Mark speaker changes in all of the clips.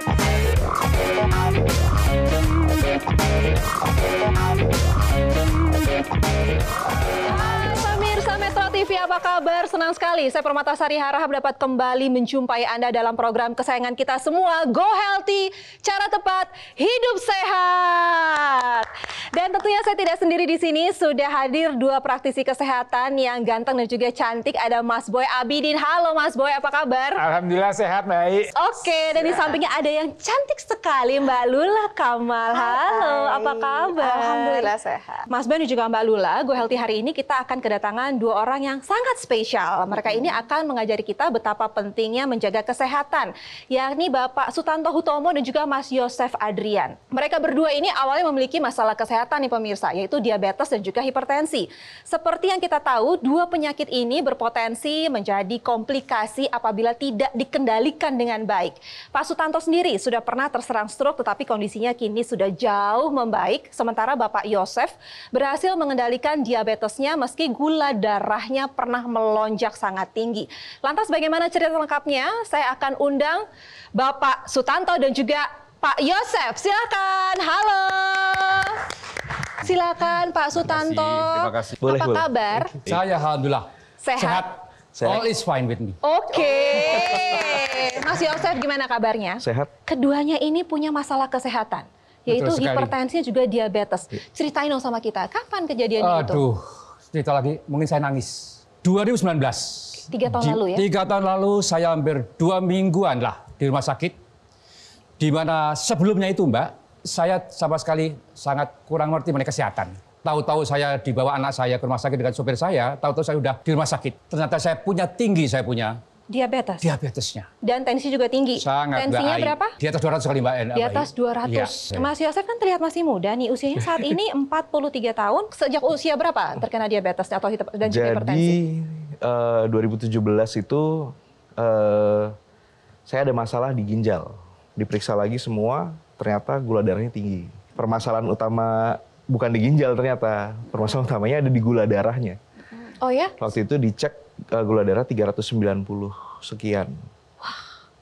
Speaker 1: Thank you.
Speaker 2: Metro TV, apa kabar? Senang sekali. Saya Permata Sari harap dapat kembali menjumpai Anda dalam program kesayangan kita semua, Go Healthy, cara tepat, hidup sehat. Dan tentunya saya tidak sendiri di sini, sudah hadir dua praktisi kesehatan yang ganteng dan juga cantik. Ada Mas Boy Abidin. Halo Mas Boy, apa kabar?
Speaker 3: Alhamdulillah sehat, baik.
Speaker 2: Oke, dan di sampingnya ada yang cantik sekali, Mbak Lula Kamal. Halo, apa kabar? Alhamdulillah sehat. Mas Boy dan juga Mbak Lula, Go Healthy hari ini kita akan kedatangan dua orang yang sangat spesial. Mereka ini akan mengajari kita betapa pentingnya menjaga kesehatan, yakni Bapak Sutanto Hutomo dan juga Mas Yosef Adrian. Mereka berdua ini awalnya memiliki masalah kesehatan nih pemirsa, yaitu diabetes dan juga hipertensi. Seperti yang kita tahu, dua penyakit ini berpotensi menjadi komplikasi apabila tidak dikendalikan dengan baik. Pak Sutanto sendiri sudah pernah terserang stroke tetapi kondisinya kini sudah jauh membaik, sementara Bapak Yosef berhasil mengendalikan diabetesnya meski gula darah darahnya pernah melonjak sangat tinggi. Lantas bagaimana cerita lengkapnya? Saya akan undang Bapak Sutanto dan juga Pak Yosef. Silakan. Halo. Silakan Pak Sutanto. Terima kasih. Terima kasih. Apa boleh. kabar? Saya alhamdulillah sehat. sehat.
Speaker 4: Sehat. All is fine with me.
Speaker 2: Oke. Okay. Mas Yosef gimana kabarnya? Sehat. Keduanya ini punya masalah kesehatan. Yaitu hipertensi juga diabetes. Ceritain dong sama kita, kapan kejadian itu? Aduh,
Speaker 4: cerita lagi, mungkin saya nangis. 2019.
Speaker 2: Tiga tahun di, lalu ya? Tiga
Speaker 4: tahun lalu saya hampir dua mingguan lah di rumah sakit. Di mana sebelumnya itu Mbak, saya sama sekali sangat kurang mengerti mengenai kesehatan. Tahu-tahu saya dibawa anak saya ke rumah sakit dengan sopir saya, tahu-tahu saya sudah di rumah sakit. Ternyata saya punya tinggi, saya punya Diabetes. Diabetesnya.
Speaker 2: Dan tensi juga tinggi. Sangat. Tensinya baik. berapa? Di
Speaker 4: atas 200 kali Mbak Di atas 200. Ya. Iya. Mas
Speaker 2: Yosef kan terlihat masih muda nih. Usianya saat ini 43 tahun. Sejak usia berapa terkena diabetes atau dan juga Jadi, hipertensi?
Speaker 5: Jadi uh, 2017 itu uh, saya ada masalah di ginjal. Diperiksa lagi semua, ternyata gula darahnya tinggi. Permasalahan utama bukan di ginjal ternyata. Permasalahan utamanya ada di gula darahnya. Oh ya? Waktu itu dicek uh, gula darah 390 sekian.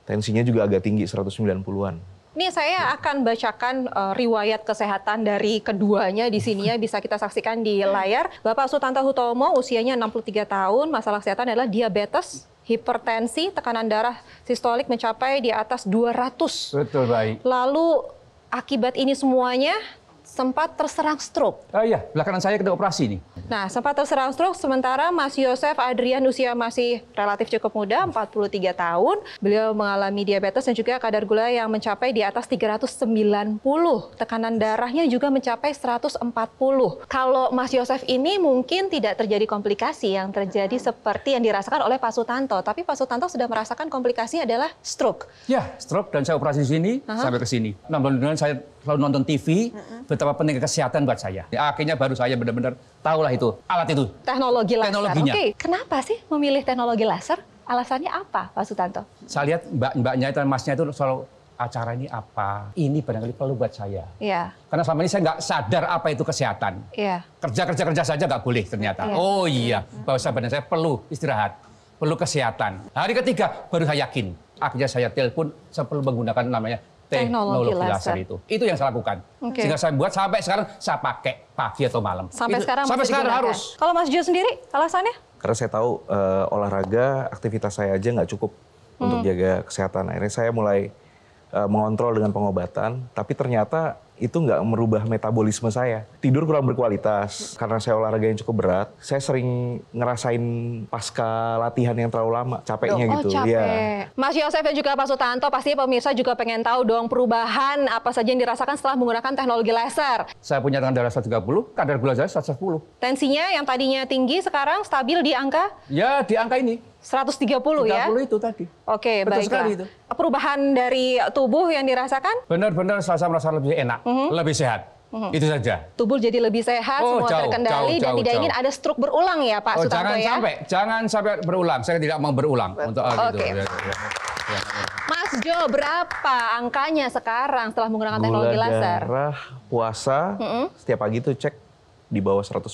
Speaker 5: Tensinya juga agak tinggi 190-an.
Speaker 2: Ini saya akan bacakan uh, riwayat kesehatan dari keduanya di sini ya bisa kita saksikan di layar. Bapak Sutanta Hutomo usianya 63 tahun, masalah kesehatan adalah diabetes, hipertensi, tekanan darah sistolik mencapai di atas 200. Betul baik. Lalu akibat ini semuanya sempat terserang stroke. uh, iya,
Speaker 4: belakangan saya kena operasi nih.
Speaker 2: Nah, sempat terserang stroke sementara Mas Yosef Adrian usia masih relatif cukup muda, 43 tahun. Beliau mengalami diabetes dan juga kadar gula yang mencapai di atas 390. Tekanan darahnya juga mencapai 140. Kalau Mas Yosef ini mungkin tidak terjadi komplikasi yang terjadi seperti yang dirasakan oleh Pak Sutanto, tapi Pak Sutanto sudah merasakan komplikasi adalah stroke.
Speaker 4: Ya, stroke dan saya operasi di sini uh -huh. sampai ke sini. Nah, saya selalu nonton TV, mm-hmm. betapa penting kesehatan buat saya. Ya, akhirnya baru saya benar-benar tahu lah itu, alat itu.
Speaker 2: Teknologi laser. Teknologinya. Oke, okay. kenapa sih memilih teknologi laser? Alasannya apa, Pak Sutanto?
Speaker 4: Saya lihat mbak-mbaknya itu, masnya itu selalu acara ini apa, ini barangkali perlu buat saya. Iya. Karena selama ini saya nggak sadar apa itu kesehatan. Iya. Kerja-kerja-kerja saja nggak boleh ternyata. Iya. Oh iya, bahwa saya saya perlu istirahat, perlu kesehatan. Hari ketiga baru saya yakin. Akhirnya saya telepon, saya perlu menggunakan namanya teknologi, laser. laser itu. Itu yang saya lakukan. Okay. Sehingga saya buat sampai sekarang saya pakai pagi atau malam. Sampai itu, sekarang sampai sekarang harus.
Speaker 2: Kalau Mas Jo sendiri alasannya?
Speaker 5: Karena saya tahu uh, olahraga, aktivitas saya aja nggak cukup hmm. untuk jaga kesehatan. Akhirnya saya mulai uh, mengontrol dengan pengobatan, tapi ternyata itu nggak merubah metabolisme saya. Tidur kurang berkualitas karena saya olahraga yang cukup berat. Saya sering ngerasain pasca latihan yang terlalu lama, capeknya
Speaker 4: oh, gitu. Oh, capek. Ya.
Speaker 2: Mas Yosef dan juga Pak Sutanto pasti pemirsa juga pengen tahu dong perubahan apa saja yang dirasakan setelah menggunakan teknologi laser.
Speaker 4: Saya punya kadar 130, kadar gula saya 110.
Speaker 2: Tensinya yang tadinya tinggi sekarang stabil di angka?
Speaker 4: Ya, di angka ini.
Speaker 2: 130, 130 ya? 30 itu tadi. Oke, okay, baiklah. sekali itu. Perubahan dari tubuh yang dirasakan?
Speaker 4: Benar-benar saya merasa lebih enak, mm -hmm. lebih sehat. Mm -hmm. Itu saja.
Speaker 2: Tubuh jadi lebih sehat, oh, semua jauh, terkendali jauh, dan tidak jauh. ingin ada stroke berulang ya Pak oh, Sutanto jangan ya? sampai,
Speaker 4: jangan sampai berulang. Saya tidak mau berulang. Betul. Untuk Oke. Okay. Iya, iya, iya.
Speaker 2: Mas Jo, berapa angkanya sekarang setelah menggunakan Gula teknologi laser? Gula
Speaker 5: darah puasa mm -hmm. setiap pagi itu cek di bawah 110.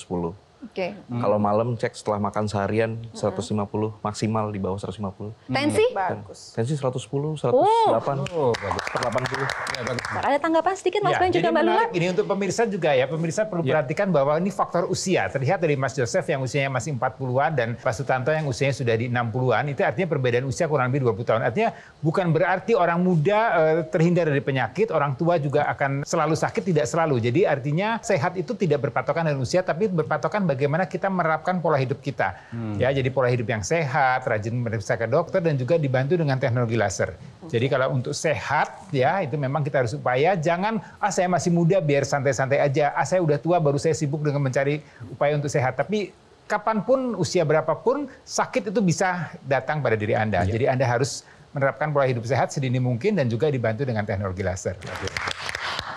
Speaker 1: Okay.
Speaker 2: Hmm.
Speaker 5: Kalau malam cek setelah makan seharian 150 hmm. maksimal di bawah 150. Tensi? Hmm. Bagus. Tensi 110, 108, oh. 180. Ya, bagus.
Speaker 3: Iya, ada
Speaker 2: tanggapan sedikit Mas ya, Ben juga Mbak Lula? Ini
Speaker 3: untuk pemirsa juga ya, pemirsa perlu ya. perhatikan bahwa ini faktor usia. Terlihat dari Mas Joseph yang usianya masih 40-an dan Pak Sutanto yang usianya sudah di 60-an, itu artinya perbedaan usia kurang lebih 20 tahun. Artinya bukan berarti orang muda eh, terhindar dari penyakit, orang tua juga akan selalu sakit, tidak selalu. Jadi artinya sehat itu tidak berpatokan dengan usia, tapi berpatokan bagaimana kita menerapkan pola hidup kita. Hmm. Ya, jadi pola hidup yang sehat, rajin memeriksa ke dokter dan juga dibantu dengan teknologi laser. Jadi kalau untuk sehat ya itu memang kita harus upaya jangan ah saya masih muda biar santai-santai aja. Ah saya udah tua baru saya sibuk dengan mencari upaya untuk sehat. Tapi kapanpun usia berapapun sakit itu bisa datang pada diri Anda. Iya. Jadi Anda harus menerapkan pola hidup sehat sedini mungkin dan juga dibantu dengan teknologi laser.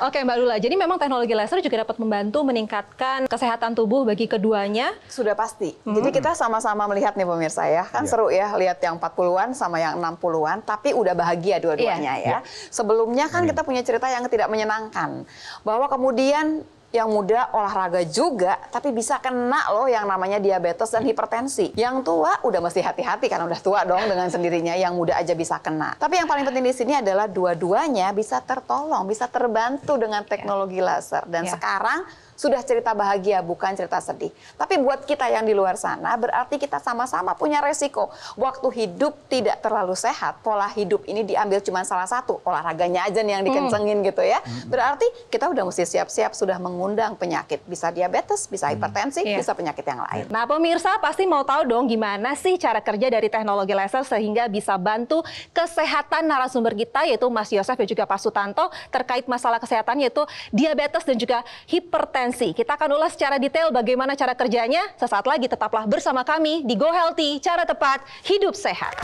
Speaker 2: Oke Mbak Lula, jadi memang teknologi laser juga dapat membantu meningkatkan kesehatan
Speaker 1: tubuh bagi keduanya? Sudah pasti.
Speaker 3: Hmm.
Speaker 2: Jadi kita
Speaker 1: sama-sama melihat nih pemirsa ya, kan yeah. seru ya lihat yang 40-an sama yang 60-an, tapi udah bahagia dua-duanya yeah. ya. Iya. Sebelumnya kan iya. kita punya cerita yang tidak menyenangkan, bahwa kemudian yang muda olahraga juga, tapi bisa kena loh yang namanya diabetes dan hipertensi. Yang tua udah mesti hati-hati karena udah tua dong dengan sendirinya, yang muda aja bisa kena. Tapi yang paling penting di sini adalah dua-duanya bisa tertolong, bisa terbantu dengan teknologi laser. Dan yeah. sekarang sudah cerita bahagia bukan cerita sedih. Tapi buat kita yang di luar sana berarti kita sama-sama punya resiko. Waktu hidup tidak terlalu sehat, pola hidup ini diambil cuma salah satu, olahraganya aja nih yang hmm. dikencengin hmm. gitu ya. Hmm. Berarti kita udah mesti siap-siap sudah mengundang penyakit, bisa diabetes, bisa hmm. hipertensi, hmm. Iya. yeah. bisa penyakit yang lain.
Speaker 2: Nah, pemirsa pasti mau tahu dong gimana sih cara kerja dari teknologi laser sehingga bisa bantu kesehatan narasumber kita yaitu Mas Yosef dan juga Pak Sutanto terkait masalah kesehatan yaitu diabetes dan juga hipertensi hipertensi. Kita akan ulas secara detail bagaimana cara kerjanya. Sesaat lagi tetaplah bersama kami di Go Healthy, cara tepat, hidup sehat.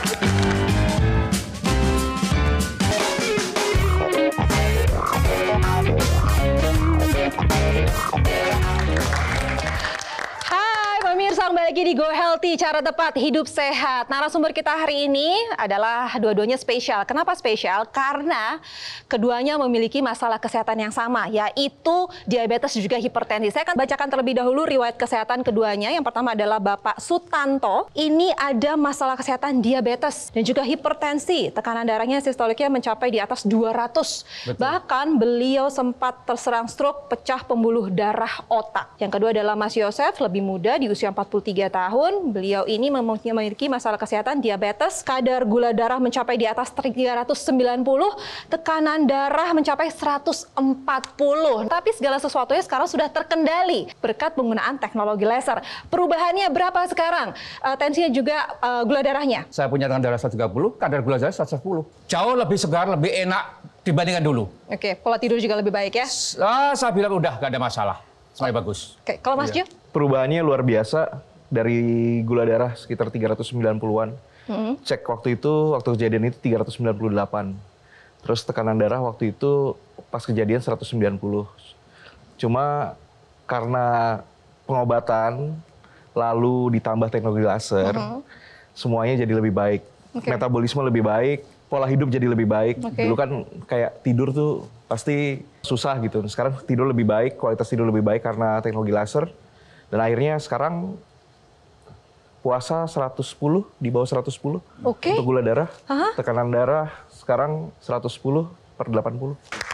Speaker 2: lagi di Go Healthy, cara tepat hidup sehat. Narasumber kita hari ini adalah dua-duanya spesial. Kenapa spesial? Karena keduanya memiliki masalah kesehatan yang sama, yaitu diabetes juga hipertensi. Saya akan bacakan terlebih dahulu riwayat kesehatan keduanya. Yang pertama adalah Bapak Sutanto. Ini ada masalah kesehatan diabetes dan juga hipertensi. Tekanan darahnya sistoliknya mencapai di atas 200. Betul. Bahkan beliau sempat terserang stroke, pecah pembuluh darah otak. Yang kedua adalah Mas Yosef, lebih muda di usia 43 63 tahun. Beliau ini memiliki masalah kesehatan diabetes, kadar gula darah mencapai di atas 390, tekanan darah mencapai 140. Tapi segala sesuatunya sekarang sudah terkendali berkat penggunaan teknologi laser. Perubahannya berapa sekarang? Uh, tensinya juga uh, gula darahnya?
Speaker 4: Saya punya tekanan darah 130, kadar gula darah 110. Jauh lebih segar, lebih enak dibandingkan
Speaker 5: dulu.
Speaker 2: Oke, pola tidur juga lebih baik ya? Ah, saya bilang
Speaker 4: udah,
Speaker 5: gak ada masalah. Semuanya bagus.
Speaker 2: Oke, kalau Mas iya. Ju?
Speaker 5: Perubahannya luar biasa dari gula darah sekitar 390-an. Hmm. Cek waktu itu, waktu kejadian itu 398. Terus tekanan darah waktu itu pas kejadian 190. Cuma karena pengobatan lalu ditambah teknologi laser, hmm. semuanya jadi lebih baik. Okay. Metabolisme lebih baik, pola hidup jadi lebih baik. Okay. Dulu kan kayak tidur tuh pasti susah gitu. Sekarang tidur lebih baik, kualitas tidur lebih baik karena teknologi laser. Dan akhirnya sekarang puasa 110 di bawah 110 okay. untuk gula darah, Aha. tekanan darah sekarang 110 per
Speaker 6: 80.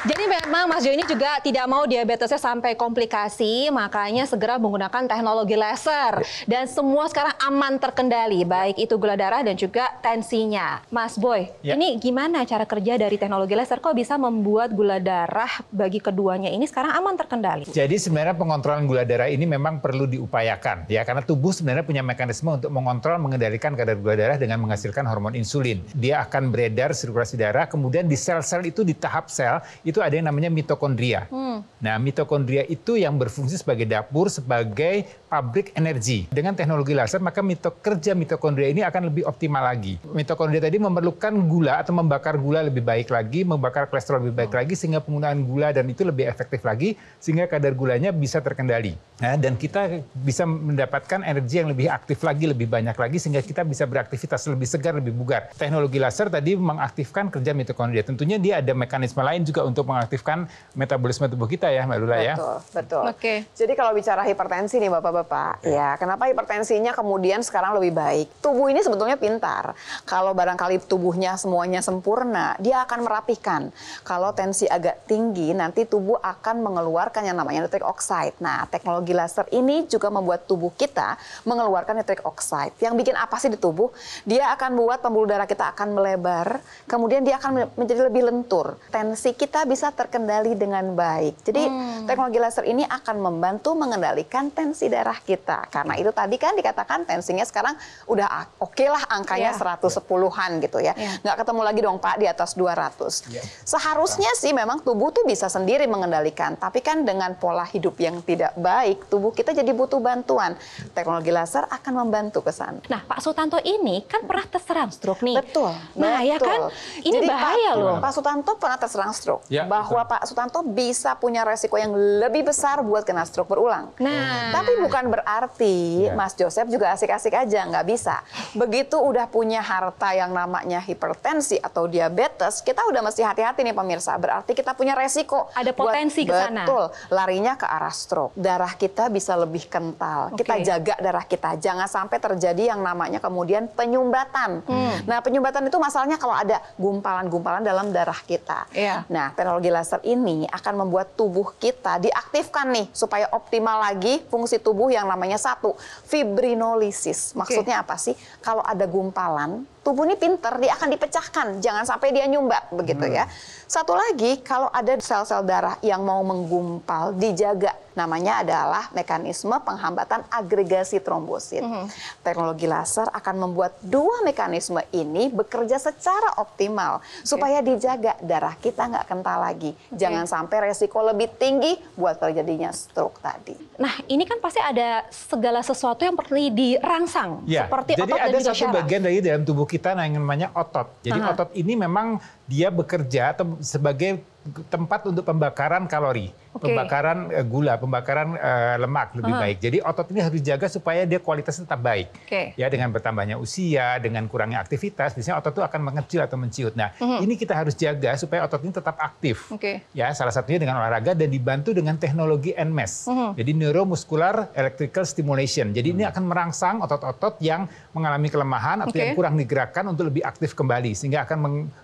Speaker 2: Jadi memang Mas Jo ini juga tidak mau diabetesnya sampai komplikasi, makanya segera menggunakan teknologi laser. Ya. Dan semua sekarang aman terkendali, baik itu gula darah dan juga tensinya. Mas Boy, ya. ini gimana cara kerja dari teknologi laser? Kok bisa membuat gula darah bagi keduanya ini sekarang aman terkendali?
Speaker 3: Jadi sebenarnya pengontrolan gula darah ini memang perlu diupayakan, ya karena tubuh sebenarnya punya mekanisme untuk mengontrol, mengendalikan kadar gula darah dengan menghasilkan hormon insulin. Dia akan beredar sirkulasi darah, kemudian di sel-sel itu di tahap sel itu ada yang namanya mitokondria. Hmm. Nah, mitokondria itu yang berfungsi sebagai dapur, sebagai pabrik energi. Dengan teknologi laser, maka mito kerja mitokondria ini akan lebih optimal lagi. Mitokondria tadi memerlukan gula atau membakar gula lebih baik lagi, membakar kolesterol lebih baik hmm. lagi, sehingga penggunaan gula dan itu lebih efektif lagi, sehingga kadar gulanya bisa terkendali. Nah, dan kita bisa mendapatkan energi yang lebih aktif lagi, lebih banyak lagi, sehingga kita bisa beraktivitas lebih segar, lebih bugar. Teknologi laser tadi mengaktifkan kerja mitokondria. Tentunya dia ada mekanisme lain juga untuk mengaktifkan metabolisme tubuh kita ya, Mbak Lula betul, ya. Betul,
Speaker 1: betul. Oke. Okay. Jadi kalau bicara hipertensi nih Bapak-Bapak, Bapak. Ya. ya, kenapa hipertensinya kemudian sekarang lebih baik? Tubuh ini sebetulnya pintar. Kalau barangkali tubuhnya semuanya sempurna, dia akan merapihkan. Kalau tensi agak tinggi, nanti tubuh akan mengeluarkan yang namanya nitric oxide. Nah, teknologi laser ini juga membuat tubuh kita mengeluarkan nitric oxide. Yang bikin apa sih di tubuh? Dia akan buat pembuluh darah kita akan melebar, kemudian dia akan menjadi lebih lentur. Tensi kita bisa terkendali dengan baik. Jadi, hmm. teknologi laser ini akan membantu mengendalikan tensi darah darah kita. Karena itu tadi kan dikatakan tensinya sekarang udah oke okay lah angkanya yeah. Iya. 110-an gitu ya. Yeah. Nggak ketemu lagi dong Pak di atas 200. Yeah. Seharusnya sih memang tubuh tuh bisa sendiri mengendalikan. Tapi kan dengan pola hidup yang tidak baik, tubuh kita jadi butuh bantuan. Teknologi laser akan membantu ke sana. Nah Pak Sutanto ini kan pernah terserang stroke nih. Betul. Nah ya betul. ya kan ini jadi, bahaya Pak, loh. Pak Sutanto pernah terserang stroke. Ya, Bahwa betul. Pak Sutanto bisa punya resiko yang lebih besar buat kena stroke berulang. Nah. Tapi bukan bukan berarti yeah. Mas Joseph juga asik-asik aja, nggak bisa. Begitu udah punya harta yang namanya hipertensi atau diabetes, kita udah mesti hati-hati nih pemirsa. Berarti kita punya resiko. Ada potensi ke sana. Betul, larinya ke arah stroke. Darah kita bisa lebih kental. Okay. Kita jaga darah kita, jangan sampai terjadi yang namanya kemudian penyumbatan. Hmm. Nah, penyumbatan itu masalahnya kalau ada gumpalan-gumpalan dalam darah kita. Yeah. Nah, teknologi laser ini akan membuat tubuh kita diaktifkan nih supaya optimal lagi fungsi tubuh yang namanya satu fibrinolisis. Maksudnya okay. apa sih? Kalau ada gumpalan tubuh ini pinter, dia akan dipecahkan, jangan sampai dia nyumbat begitu ya. hmm. ya. Satu lagi, kalau ada sel-sel darah yang mau menggumpal, dijaga. Namanya adalah mekanisme penghambatan agregasi trombosit. Hmm. Teknologi laser akan membuat dua mekanisme ini bekerja secara optimal okay. supaya dijaga darah kita nggak kental lagi. Okay. Jangan sampai resiko lebih tinggi buat terjadinya stroke tadi.
Speaker 2: Nah, ini kan pasti ada segala sesuatu yang perlu dirangsang ya. seperti Jadi otot ada satu syaraf. bagian
Speaker 3: dari dalam tubuh kita yang namanya otot. Jadi Aha. otot ini memang dia bekerja atau sebagai tempat untuk pembakaran kalori, okay. pembakaran uh, gula, pembakaran uh, lemak lebih uh baik. Jadi otot ini harus dijaga supaya dia kualitas tetap baik. Okay. Ya dengan bertambahnya usia, dengan kurangnya aktivitas, biasanya otot itu akan mengecil atau menciut. Nah, uh-huh. ini kita harus jaga supaya otot ini tetap aktif. Okay. Ya, salah satunya dengan olahraga dan dibantu dengan teknologi NMES. Uh-huh. Mhm. Jadi neuromuscular electrical stimulation. Jadi uh-huh. ini mhm. akan merangsang otot-otot yang mengalami kelemahan atau okay. yang kurang digerakkan untuk lebih aktif kembali sehingga akan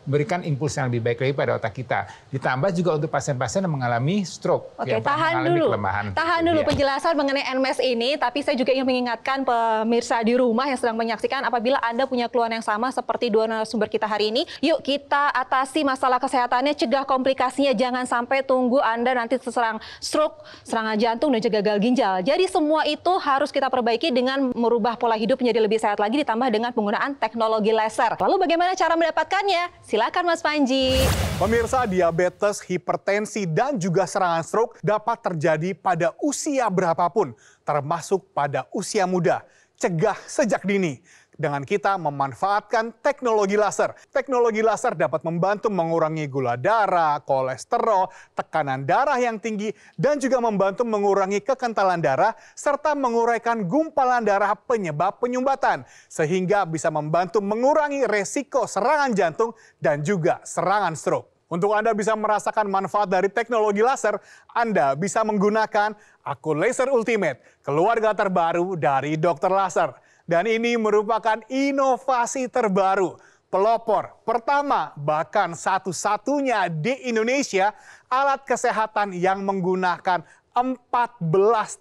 Speaker 3: memberikan impuls yang lebih baik lagi pada otak kita. Di Ditambah juga untuk pasien-pasien yang mengalami stroke. Oke, okay, tahan dulu. Kelemahan. Tahan dulu ya. penjelasan
Speaker 2: mengenai NMES ini, tapi saya juga ingin mengingatkan pemirsa di rumah yang sedang menyaksikan apabila Anda punya keluhan yang sama seperti dua narasumber kita hari ini, yuk kita atasi masalah kesehatannya, cegah komplikasinya, jangan sampai tunggu Anda nanti terserang stroke, serangan jantung dan juga gagal ginjal. Jadi semua itu harus kita perbaiki dengan merubah pola hidup menjadi lebih sehat lagi ditambah dengan penggunaan teknologi laser. Lalu bagaimana cara mendapatkannya? Silakan Mas Panji.
Speaker 6: Pemirsa diabetes diabetes, hipertensi, dan juga serangan stroke dapat terjadi pada usia berapapun, termasuk pada usia muda. Cegah sejak dini dengan kita memanfaatkan teknologi laser. Teknologi laser dapat membantu mengurangi gula darah, kolesterol, tekanan darah yang tinggi, dan juga membantu mengurangi kekentalan darah serta menguraikan gumpalan darah penyebab penyumbatan sehingga bisa membantu mengurangi resiko serangan jantung dan juga serangan stroke. Untuk Anda bisa merasakan manfaat dari teknologi laser, Anda bisa menggunakan akun Laser Ultimate, keluarga terbaru dari Dokter Laser. Dan ini merupakan inovasi terbaru pelopor pertama bahkan satu-satunya di Indonesia alat kesehatan yang menggunakan 14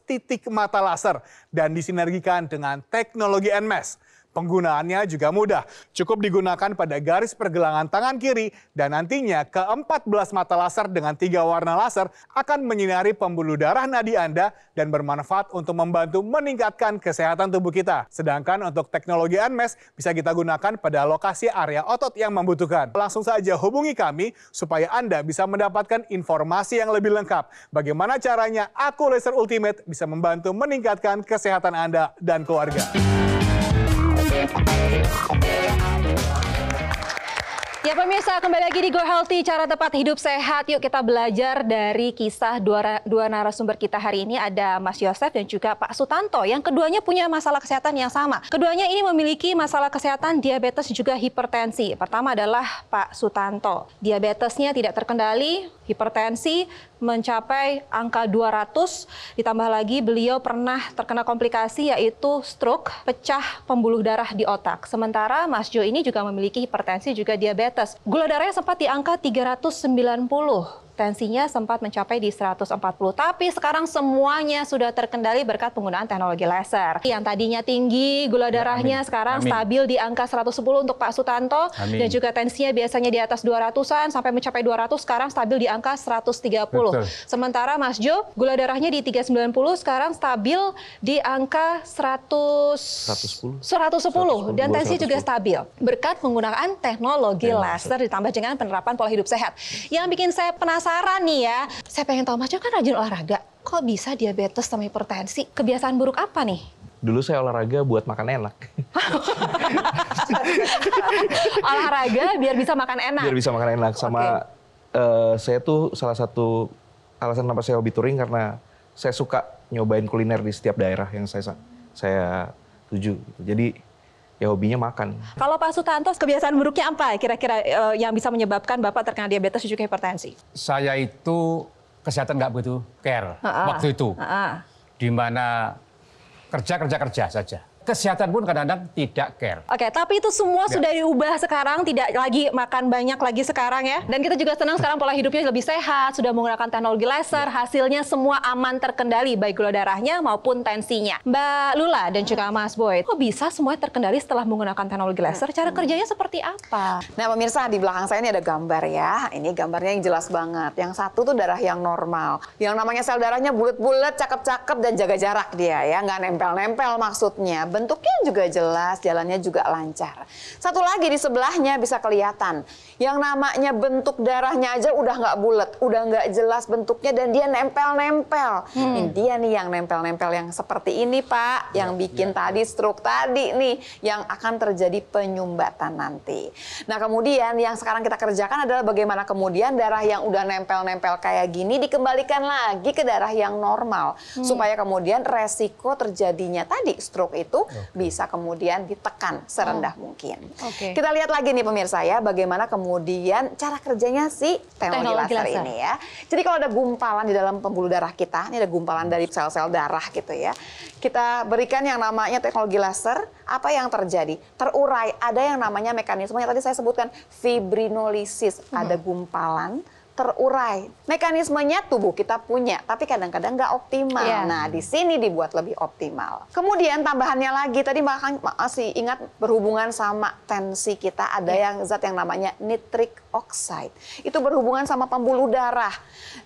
Speaker 6: titik mata laser dan disinergikan dengan teknologi NMES. Penggunaannya juga mudah, cukup digunakan pada garis pergelangan tangan kiri dan nantinya ke-14 mata laser dengan tiga warna laser akan menyinari pembuluh darah nadi Anda dan bermanfaat untuk membantu meningkatkan kesehatan tubuh kita. Sedangkan untuk teknologi NMES bisa kita gunakan pada lokasi area otot yang membutuhkan. Langsung saja hubungi kami supaya Anda bisa mendapatkan informasi yang lebih lengkap. Bagaimana caranya Aku Laser Ultimate bisa membantu meningkatkan kesehatan Anda dan keluarga. Ya pemirsa, kembali lagi di Go Healthy, cara tepat
Speaker 2: hidup sehat. Yuk kita belajar dari kisah dua, dua narasumber kita hari ini. Ada Mas Yosef dan juga Pak Sutanto yang keduanya punya masalah kesehatan yang sama. Keduanya ini memiliki masalah kesehatan diabetes juga hipertensi. Pertama adalah Pak Sutanto. Diabetesnya tidak terkendali, hipertensi mencapai angka 200 ditambah lagi beliau pernah terkena komplikasi yaitu stroke pecah pembuluh darah di otak sementara Mas Jo ini juga memiliki hipertensi juga diabetes gula darahnya sempat di angka 390 tensinya sempat mencapai di 140. Tapi sekarang semuanya sudah terkendali berkat penggunaan teknologi laser. Yang tadinya tinggi gula ya, darahnya ya, amin. sekarang amin. stabil di angka 110 untuk Pak Sutanto amin. dan juga tensinya biasanya di atas 200-an sampai mencapai 200 sekarang stabil di angka 130. Betul. Sementara Mas Jo gula darahnya di 390 sekarang stabil di angka 100 110 110, dan tensi juga stabil berkat penggunaan teknologi ya, laser ditambah dengan penerapan pola hidup sehat. Yang bikin saya penasaran penasaran nih ya. Saya pengen tahu Mas Jo kan rajin olahraga. Kok bisa diabetes sama hipertensi? Kebiasaan buruk apa nih?
Speaker 5: Dulu saya olahraga buat makan enak.
Speaker 2: olahraga biar bisa makan enak. Biar
Speaker 5: bisa makan enak sama okay. uh, eh, saya tuh salah satu alasan kenapa saya hobi touring karena saya suka nyobain kuliner di setiap daerah yang saya saya tuju. Gitu. Jadi ya hobinya makan.
Speaker 2: Kalau Pak Sutanto kebiasaan buruknya apa kira-kira uh, yang bisa menyebabkan Bapak terkena diabetes dan juga hipertensi?
Speaker 4: Saya itu kesehatan nggak begitu care uh -uh. waktu itu. Uh -uh. Di mana kerja kerja kerja saja kesehatan pun kadang-kadang tidak care.
Speaker 2: Oke, tapi itu semua ya. sudah diubah sekarang, tidak lagi makan banyak lagi sekarang ya. Dan kita juga senang sekarang pola hidupnya lebih sehat, sudah menggunakan teknologi laser, ya. hasilnya semua aman terkendali baik gula darahnya maupun tensinya. Mbak Lula dan juga Mas Boy, kok bisa semua terkendali setelah menggunakan teknologi
Speaker 1: ya, laser? Cara hmm. kerjanya
Speaker 2: seperti apa?
Speaker 1: Nah, pemirsa di belakang saya ini ada gambar ya. Ini gambarnya yang jelas banget. Yang satu tuh darah yang normal, yang namanya sel darahnya bulat-bulat, cakep-cakep dan jaga jarak dia ya, nggak nempel-nempel maksudnya bentuknya juga jelas, jalannya juga lancar. Satu lagi di sebelahnya bisa kelihatan, yang namanya bentuk darahnya aja udah nggak bulat, udah nggak jelas bentuknya dan dia nempel-nempel. Hmm. Ini dia nih yang nempel-nempel yang seperti ini Pak, yang ya, bikin ya. tadi stroke tadi nih, yang akan terjadi penyumbatan nanti. Nah kemudian yang sekarang kita kerjakan adalah bagaimana kemudian darah yang udah nempel-nempel kayak gini dikembalikan lagi ke darah yang normal. Hmm. Supaya kemudian resiko terjadinya tadi stroke itu okay. bisa kemudian ditekan serendah oh. mungkin. Okay. Kita lihat lagi nih pemirsa ya bagaimana kemudian cara kerjanya si teknologi, teknologi laser, laser ini ya. Jadi kalau ada gumpalan di dalam pembuluh darah kita, ini ada gumpalan dari sel-sel darah gitu ya. Kita berikan yang namanya teknologi laser, apa yang terjadi? Terurai ada yang namanya mekanisme yang tadi saya sebutkan fibrinolisis, hmm. ada gumpalan terurai. Mekanismenya tubuh kita punya, tapi kadang-kadang nggak optimal. Yeah. Nah, di sini dibuat lebih optimal. Kemudian tambahannya lagi, tadi bahkan masih ingat berhubungan sama tensi kita, ada yeah. yang zat yang namanya nitric oxide. Itu berhubungan sama pembuluh darah.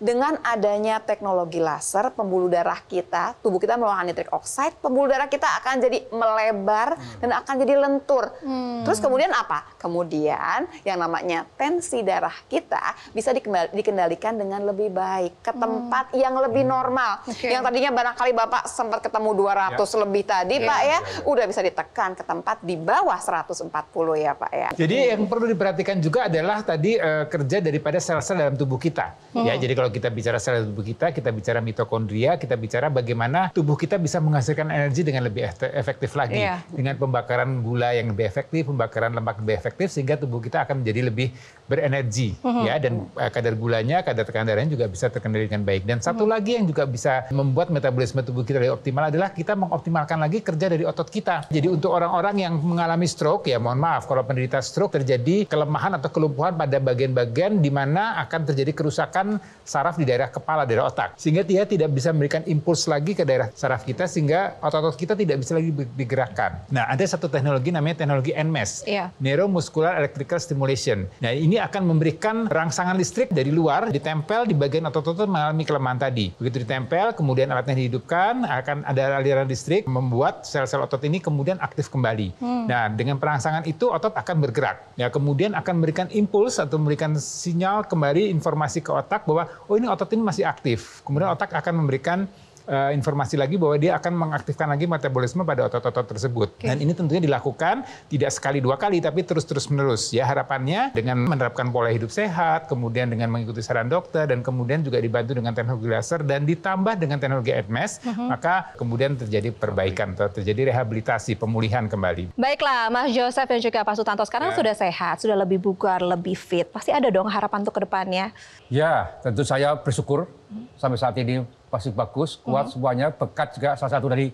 Speaker 1: Dengan adanya teknologi laser, pembuluh darah kita, tubuh kita melawan nitric oxide, pembuluh darah kita akan jadi melebar hmm. dan akan jadi lentur. Hmm. Terus kemudian apa? Kemudian yang namanya tensi darah kita bisa dikenal dikendalikan dengan lebih baik ke hmm. tempat hmm. yang lebih hmm. normal. Okay. Yang tadinya barangkali Bapak sempat ketemu 200 yeah. lebih tadi, yeah. Pak ya, iya, iya. udah bisa ditekan ke tempat di bawah
Speaker 3: 140 ya, Pak ya. Jadi hmm. yang perlu diperhatikan juga adalah tadi uh, kerja daripada sel-sel dalam tubuh kita. Hmm. Ya, jadi kalau kita bicara sel dalam tubuh kita, kita bicara mitokondria, kita bicara bagaimana tubuh kita bisa menghasilkan energi dengan lebih efektif lagi yeah. dengan pembakaran gula yang lebih efektif, pembakaran lemak lebih efektif sehingga tubuh kita akan menjadi lebih berenergi hmm. ya dan uh, kadar kadar gulanya, kadar tekanan darahnya juga bisa terkendali dengan baik. Dan satu hmm. lagi yang juga bisa membuat metabolisme tubuh kita lebih optimal adalah kita mengoptimalkan lagi kerja dari otot kita. Jadi untuk orang-orang yang mengalami stroke, ya mohon maaf, kalau penderita stroke terjadi kelemahan atau kelumpuhan pada bagian-bagian di mana akan terjadi kerusakan saraf di daerah kepala, daerah otak. Sehingga dia tidak bisa memberikan impuls lagi ke daerah saraf kita sehingga otot-otot kita tidak bisa lagi digerakkan. Nah, ada satu teknologi namanya teknologi NMES, yeah. Neuromuscular Electrical Stimulation. Nah, ini akan memberikan rangsangan listrik dari luar ditempel di bagian otot otot mengalami kelemahan tadi. Begitu ditempel, kemudian alatnya dihidupkan, akan ada aliran listrik membuat sel-sel otot ini kemudian aktif kembali. Hmm. Nah, dengan perangsangan itu otot akan bergerak. Ya, kemudian akan memberikan impuls atau memberikan sinyal kembali informasi ke otak bahwa oh ini otot ini masih aktif. Kemudian otak akan memberikan uh, informasi lagi bahwa dia akan mengaktifkan lagi metabolisme pada otot-otot tersebut. Okay. Dan ini tentunya dilakukan tidak sekali dua kali tapi terus-terus menerus ya harapannya dengan menerapkan pola hidup sehat, kemudian dengan mengikuti saran dokter dan kemudian juga dibantu dengan teknologi laser dan ditambah dengan teknologi admes, uh mhm. -huh. maka kemudian terjadi perbaikan atau terjadi rehabilitasi pemulihan kembali.
Speaker 2: Baiklah, Mas Joseph dan juga Pak Sutanto sekarang ya. sudah sehat, sudah lebih bugar, lebih fit. Pasti ada dong harapan untuk depannya.
Speaker 4: Ya, tentu saya bersyukur mhm sampai saat ini masih bagus, kuat uh mhm. -huh. semuanya, bekat juga salah satu dari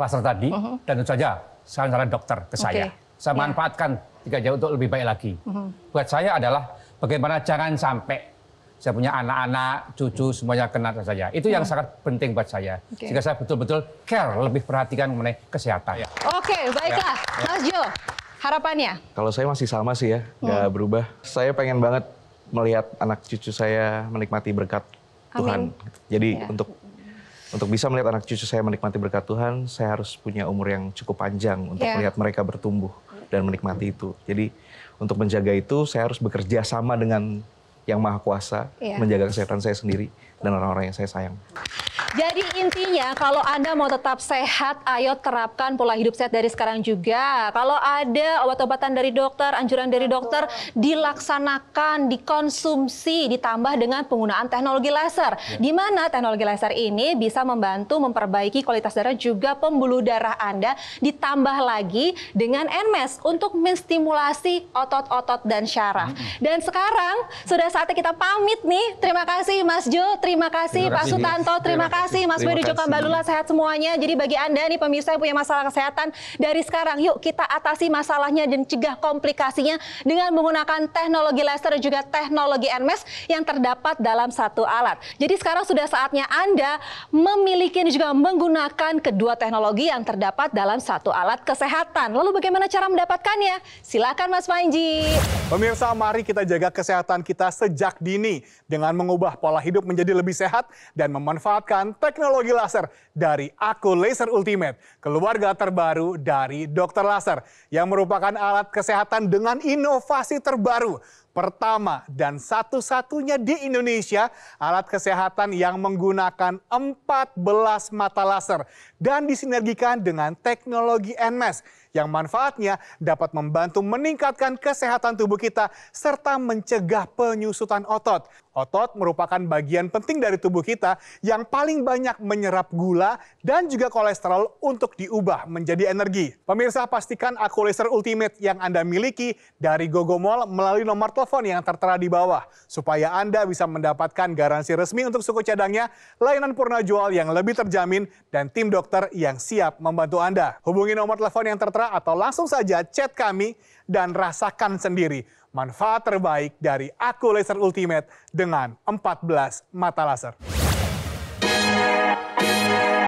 Speaker 4: klaster tadi, uh mhm. -huh. dan tentu saja saran-saran dokter ke okay. saya. Saya yeah. manfaatkan tiga jauh untuk lebih baik lagi. Uh mhm. -huh. Buat saya adalah bagaimana jangan sampai saya punya anak-anak, cucu semuanya kena ke saya. Itu yang sangat penting buat saya. Okay. Jika saya
Speaker 5: betul-betul care, lebih perhatikan mengenai kesehatan. Ya.
Speaker 2: Oke, okay, baiklah. Ya. Mas Jo, harapannya?
Speaker 5: Kalau saya masih sama sih ya, nggak hmm. berubah. Saya pengen banget melihat anak cucu saya menikmati berkat Tuhan. Jadi ya. untuk untuk bisa melihat anak cucu saya menikmati berkat Tuhan, saya harus punya umur yang cukup panjang untuk ya. melihat mereka bertumbuh dan menikmati itu. Jadi untuk menjaga itu, saya harus bekerja sama dengan Yang Maha Kuasa, ya. menjaga kesehatan saya sendiri dan orang-orang yang saya sayang.
Speaker 2: Jadi intinya kalau Anda mau tetap sehat, ayo terapkan pola hidup sehat dari sekarang juga. Kalau ada obat-obatan dari dokter, anjuran dari dokter, dilaksanakan, dikonsumsi, ditambah dengan penggunaan teknologi laser. Ya. Di mana teknologi laser ini bisa membantu memperbaiki kualitas darah juga pembuluh darah Anda, ditambah lagi dengan NMES untuk menstimulasi otot-otot dan syaraf. Dan sekarang sudah saatnya kita pamit nih. Terima kasih Mas Jo, terima kasih, terima kasih Pak Sutanto, terima kasih kasih Mas Wedi Joko Balula sehat semuanya. Jadi bagi Anda nih pemirsa yang punya masalah kesehatan dari sekarang yuk kita atasi masalahnya dan cegah komplikasinya dengan menggunakan teknologi laser dan juga teknologi NMES yang terdapat dalam satu alat. Jadi sekarang sudah saatnya Anda memiliki dan juga menggunakan kedua teknologi yang terdapat dalam satu alat kesehatan. Lalu bagaimana cara mendapatkannya? Silakan Mas Panji.
Speaker 6: Pemirsa, mari kita jaga kesehatan kita sejak dini dengan mengubah pola hidup menjadi lebih sehat dan memanfaatkan teknologi laser dari Aku Laser Ultimate, keluarga terbaru dari Dokter Laser yang merupakan alat kesehatan dengan inovasi terbaru. Pertama dan satu-satunya di Indonesia, alat kesehatan yang menggunakan 14 mata laser dan disinergikan dengan teknologi NMES yang manfaatnya dapat membantu meningkatkan kesehatan tubuh kita serta mencegah penyusutan otot. Otot merupakan bagian penting dari tubuh kita yang paling banyak menyerap gula dan juga kolesterol untuk diubah menjadi energi. Pemirsa, pastikan Akulaser Ultimate yang Anda miliki dari Gogomol melalui nomor telepon yang tertera di bawah supaya Anda bisa mendapatkan garansi resmi untuk suku cadangnya, layanan purna jual yang lebih terjamin, dan tim dokter yang siap membantu Anda. Hubungi nomor telepon yang tertera atau langsung saja chat kami dan rasakan sendiri manfaat terbaik dari Aku Laser Ultimate dengan 14 mata laser.